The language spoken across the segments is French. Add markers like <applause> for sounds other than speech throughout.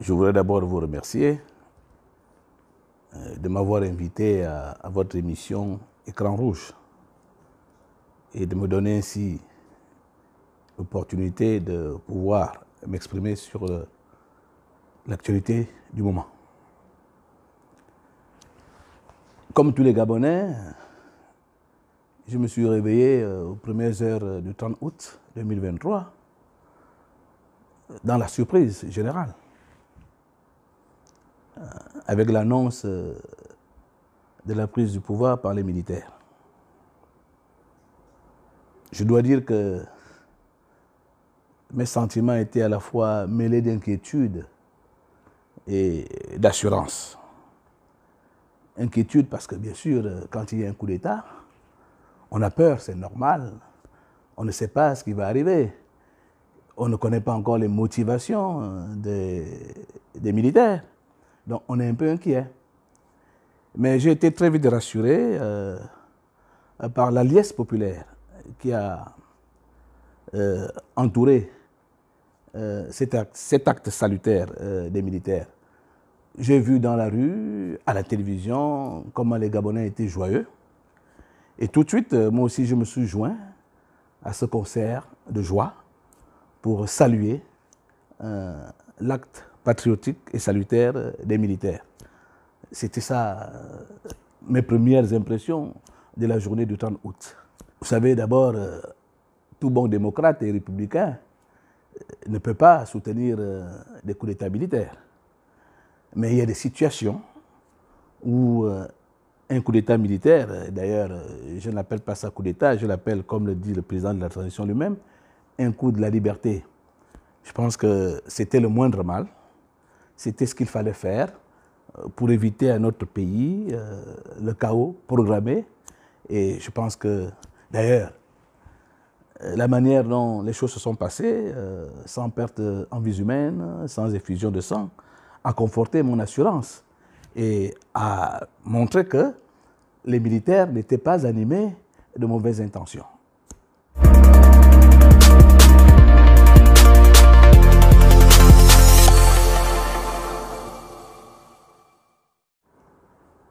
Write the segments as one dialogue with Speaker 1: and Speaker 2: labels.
Speaker 1: Je voudrais d'abord vous remercier euh, de m'avoir invité à, votre émission Écran Rouge et de me donner ainsi l'opportunité de pouvoir m'exprimer sur euh, l'actualité du moment. Comme tous les Gabonais, je me suis réveillé euh, aux premières heures du 30 août 2023 dans la surprise générale euh, avec l'annonce de la prise du pouvoir par les militaires je dois dire que mes sentiments étaient à la fois mêlés d'inquiétude et d'assurance. Inquiétude parce que bien sûr, quand il y a un coup d'État, on a peur, c'est normal. On ne sait pas ce qui va arriver. On ne connaît pas encore les motivations euh, des, militaires. Donc on est un peu inquiet. Mais j'ai été très vite rassuré euh, par la liesse populaire qui a euh, entouré euh, cet, acte, salutaire euh, des militaires. J'ai vu dans la rue, à la télévision, comment les Gabonais étaient joyeux. Et tout de suite, moi aussi, je me suis joint à ce concert de joie pour saluer l'acte patriotique et salutaire des militaires. C'était ça mes premières impressions de la journée du 30 août. Vous savez, d'abord, euh, tout bon démocrate et républicain euh, ne peut pas soutenir euh, des coups d'État militaires. Mais il y a des situations où un coup d'État militaire, d'ailleurs, je n'appelle pas ça coup d'État, je l'appelle, comme le dit le président de la transition lui-même, un coup de la liberté. Je pense que c'était le moindre mal, c'était ce qu'il fallait faire pour éviter à notre pays le chaos programmé. Et je pense que D'ailleurs, euh, la manière dont les choses se sont passées, euh, sans perte en vie humaine, sans effusion de sang, a conforté mon assurance et a montré que les militaires n'étaient pas animés de mauvaises intentions.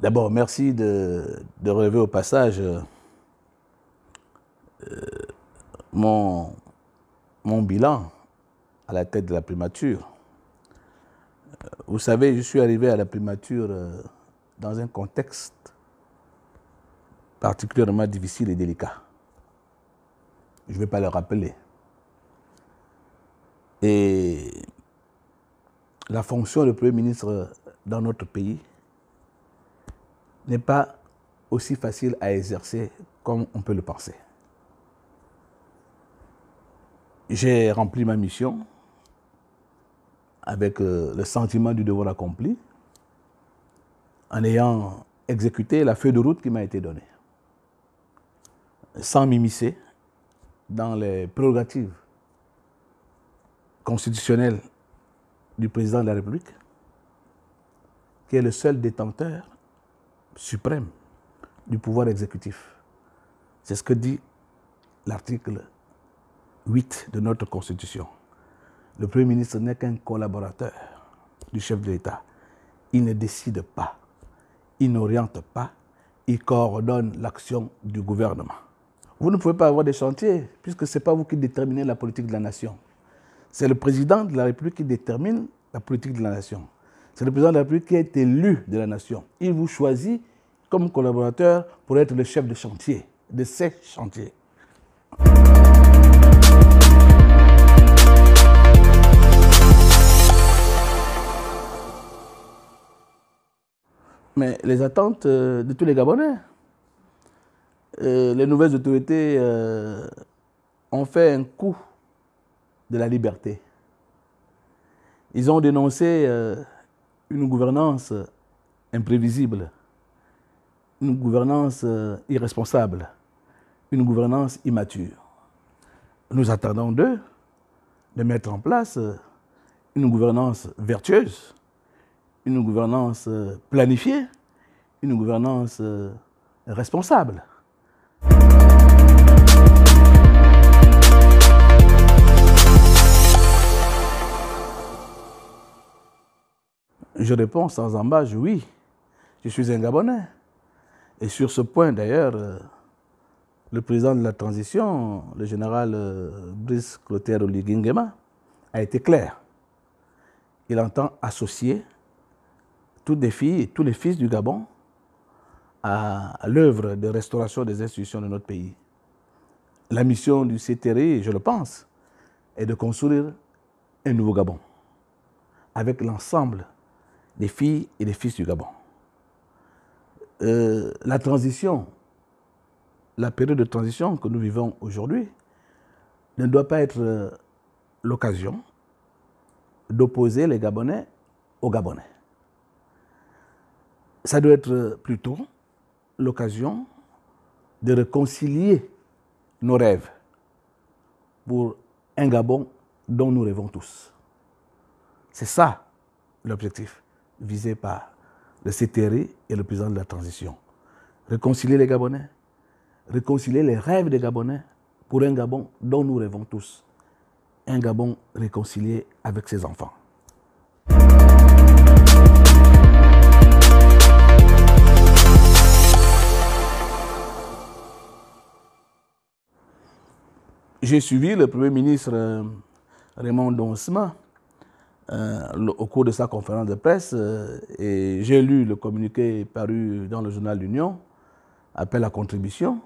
Speaker 1: D'abord, merci de relever au passage euh, euh, mon, mon bilan à la tête de la primature. Euh, vous savez, je suis arrivé à la primature euh, dans un contexte particulièrement difficile et délicat. Je ne vais pas le rappeler. Et la fonction de Premier ministre dans notre pays n'est pas aussi facile à exercer comme on peut le penser j'ai rempli ma mission avec euh, le sentiment du devoir accompli, en ayant exécuté la feuille de route qui m'a été donnée, sans m'immiscer dans les prérogatives constitutionnelles du président de la République, qui est le seul détenteur suprême du pouvoir exécutif. C'est ce que dit l'article 8 de notre Constitution. Le Premier ministre n'est qu'un collaborateur du chef de l'État. Il ne décide pas, il n'oriente pas, il coordonne l'action du gouvernement. Vous ne pouvez pas avoir des chantiers puisque ce n'est pas vous qui déterminez la politique de la nation. C'est le président de la République qui détermine la politique de la nation. C'est le président de la République qui est élu de la nation. Il vous choisit comme collaborateur pour être le chef de chantier, de ces chantiers. mais les attentes euh, de tous les Gabonais. Euh, les nouvelles autorités euh, ont fait un coup de la liberté. Ils ont dénoncé une gouvernance imprévisible, une gouvernance irresponsable, une gouvernance immature. Nous attendons d'eux de mettre en place une gouvernance vertueuse, une gouvernance euh, planifiée, une gouvernance euh, responsable. Je réponds sans embâche, oui, je suis un Gabonais. Et sur ce point, d'ailleurs, euh, le président de la transition, le général Brice Clotaire Oligingema, a été clair. Il entend associer toutes les filles et tous les fils du Gabon à, l'œuvre de restauration des institutions de notre pays. La mission du CTRI, je le pense, est de construire un nouveau Gabon avec l'ensemble des filles et des fils du Gabon. Euh, la transition, la période de transition que nous vivons aujourd'hui, ne doit pas être euh, l'occasion d'opposer les Gabonais aux Gabonais ça doit être euh, plutôt l'occasion de réconcilier nos rêves pour un Gabon dont nous rêvons tous. C'est ça l'objectif visé par le CTRI et le président de la transition. Réconcilier les Gabonais, réconcilier les rêves des Gabonais pour un Gabon dont nous rêvons tous. Un Gabon réconcilié avec ses enfants. j'ai suivi le Premier ministre euh, Raymond Donsma euh, au cours de sa conférence de presse euh, et j'ai lu le communiqué paru dans le journal L'Union, appel à contribution,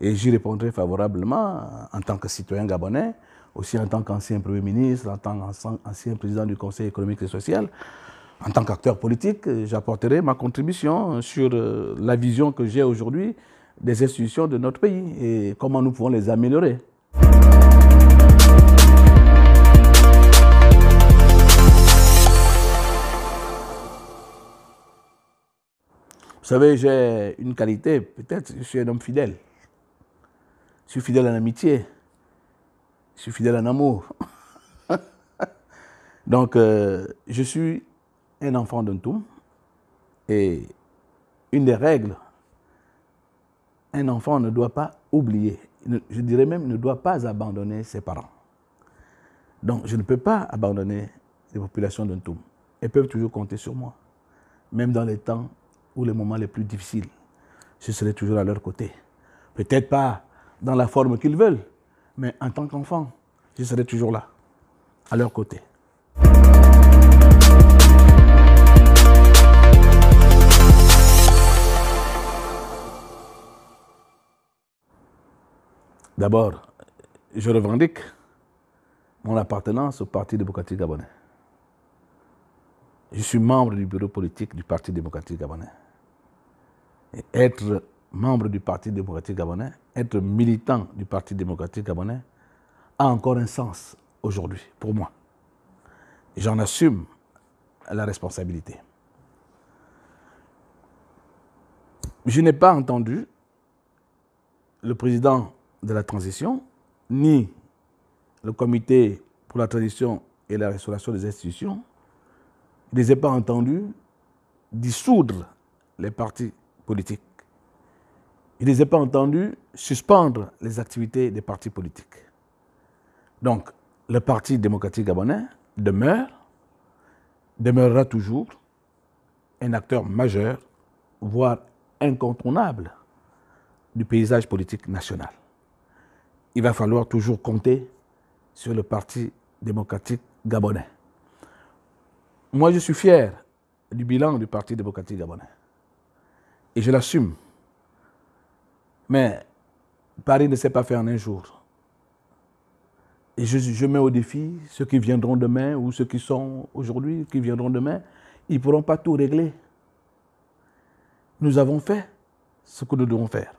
Speaker 1: et j'y répondrai favorablement en tant que citoyen gabonais, aussi en tant qu'ancien Premier ministre, en tant qu'ancien président du Conseil économique et social. En tant qu'acteur politique, j'apporterai ma contribution sur la vision que j'ai aujourd'hui des institutions de notre pays et comment nous pouvons les améliorer. Vous savez, j'ai une qualité, peut-être, je suis un homme fidèle. Je suis fidèle à l'amitié. Je suis fidèle en amour. <laughs> Donc, euh, je suis un enfant d'un tout. Et une des règles, un enfant ne doit pas oublier, je dirais même ne doit pas abandonner ses parents. Donc, je ne peux pas abandonner les populations d'un tout. Elles peuvent toujours compter sur moi, même dans les temps ou les moments les plus difficiles, je serai toujours à leur côté. Peut-être pas dans la forme qu'ils veulent, mais en tant qu'enfant, je serai toujours là, à leur côté. D'abord, je revendique mon appartenance au Parti démocratique gabonais. Je suis membre du bureau politique du Parti démocratique gabonais être membre du Parti démocratique gabonais, être militant du Parti démocratique gabonais, a encore un sens aujourd'hui, pour moi. J'en assume la responsabilité. Je n'ai pas entendu le président de la transition, ni le comité pour la transition et la restauration des institutions, je ne les ai pas entendus dissoudre les partis il ne les pas entendu suspendre les activités des partis politiques. Donc, le Parti démocratique gabonais demeure, demeurera toujours un acteur majeur, voire incontournable, du paysage politique national. Il va falloir toujours compter sur le Parti démocratique gabonais. Moi, je suis fier du bilan du Parti démocratique gabonais. Et je l'assume. Mais Paris ne s'est pas fait en un jour. Et je, je, mets au défi ceux qui viendront demain ou ceux qui sont aujourd'hui, qui viendront demain, ils ne pourront pas tout régler. Nous avons fait ce que nous devons faire.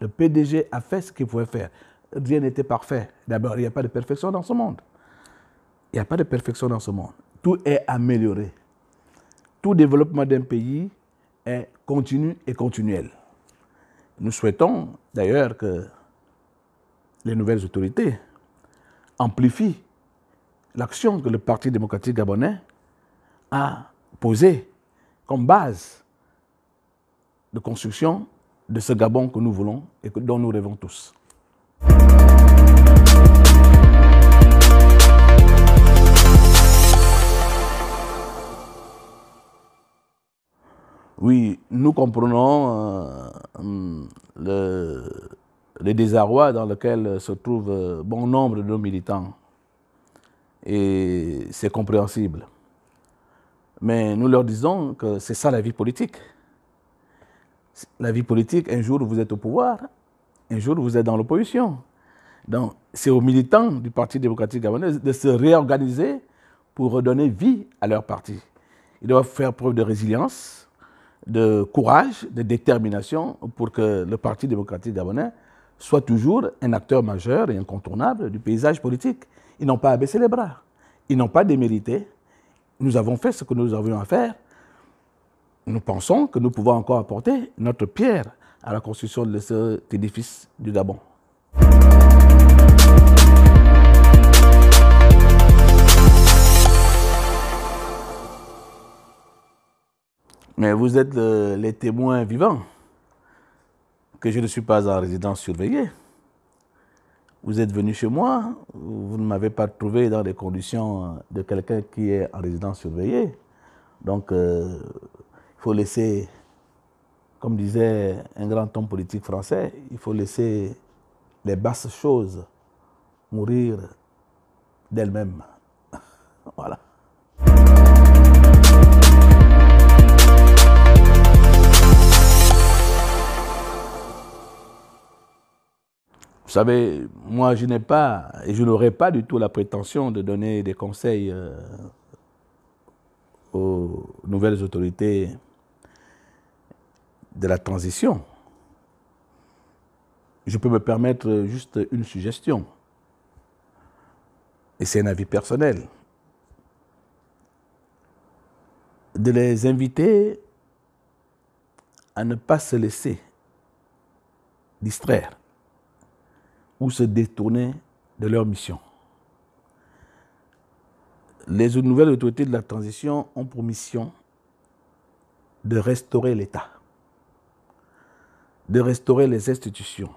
Speaker 1: Le PDG a fait ce qu'il pouvait faire. Rien n'était parfait. D'abord, il n'y a pas de perfection dans ce monde. Il n'y a pas de perfection dans ce monde. Tout est amélioré. Tout développement d'un pays est continue et continuelle. Nous souhaitons d'ailleurs que les nouvelles autorités amplifient l'action que le Parti démocratique gabonais a posée comme base de construction de ce Gabon que nous voulons et dont nous rêvons tous. Oui, nous comprenons euh, hum, le, désarroi dans lequel se trouvent euh, bon nombre de nos militants. Et c'est compréhensible. Mais nous leur disons que c'est ça la vie politique. La vie politique, un jour vous êtes au pouvoir, un jour vous êtes dans l'opposition. Donc c'est aux militants du Parti démocratique gabonais de se réorganiser pour redonner vie à leur parti. Ils doivent faire preuve de résilience, de courage, de détermination pour que le Parti démocratique gabonais soit toujours un acteur majeur et incontournable du paysage politique. Ils n'ont pas abaissé les bras, ils n'ont pas démérité. Nous avons fait ce que nous avions à faire. Nous pensons que nous pouvons encore apporter notre pierre à la construction de cet édifice du Gabon. Mais vous êtes les témoins vivants que je ne suis pas en résidence surveillée. Vous êtes venu chez moi, vous ne m'avez pas trouvé dans les conditions de quelqu'un qui est en résidence surveillée. Donc, euh, il faut laisser, comme disait un grand homme politique français, il faut laisser les basses choses mourir d'elles-mêmes. <laughs> voilà. Vous savez, moi, je n'ai pas, et je n'aurais pas du tout la prétention de donner des conseils euh, aux nouvelles autorités de la transition. Je peux me permettre juste une suggestion. Et c'est un avis personnel. De les inviter à ne pas se laisser distraire ou se détourner de leur mission. Les nouvelles autorités de la transition ont pour mission de restaurer l'État, de restaurer les institutions,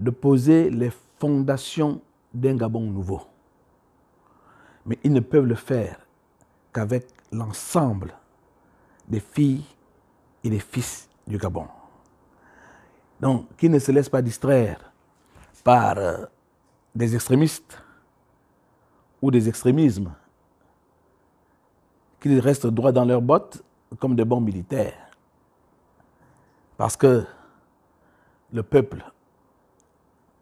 Speaker 1: de poser les fondations d'un Gabon nouveau. Mais ils ne peuvent le faire qu'avec l'ensemble des filles et des fils du Gabon. Donc, qui ne se laissent pas distraire par euh, des extrémistes ou des extrémismes, qu'ils restent droits dans leurs bottes comme des bons militaires. Parce que le peuple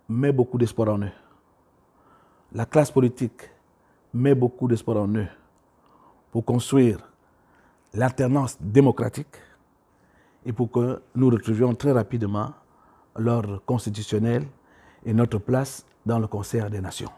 Speaker 1: met beaucoup d'espoir en eux. La classe politique met beaucoup d'espoir en eux pour construire l'alternance démocratique et pour que nous retrouvions très rapidement l'ordre constitutionnel et notre place dans le concert des nations.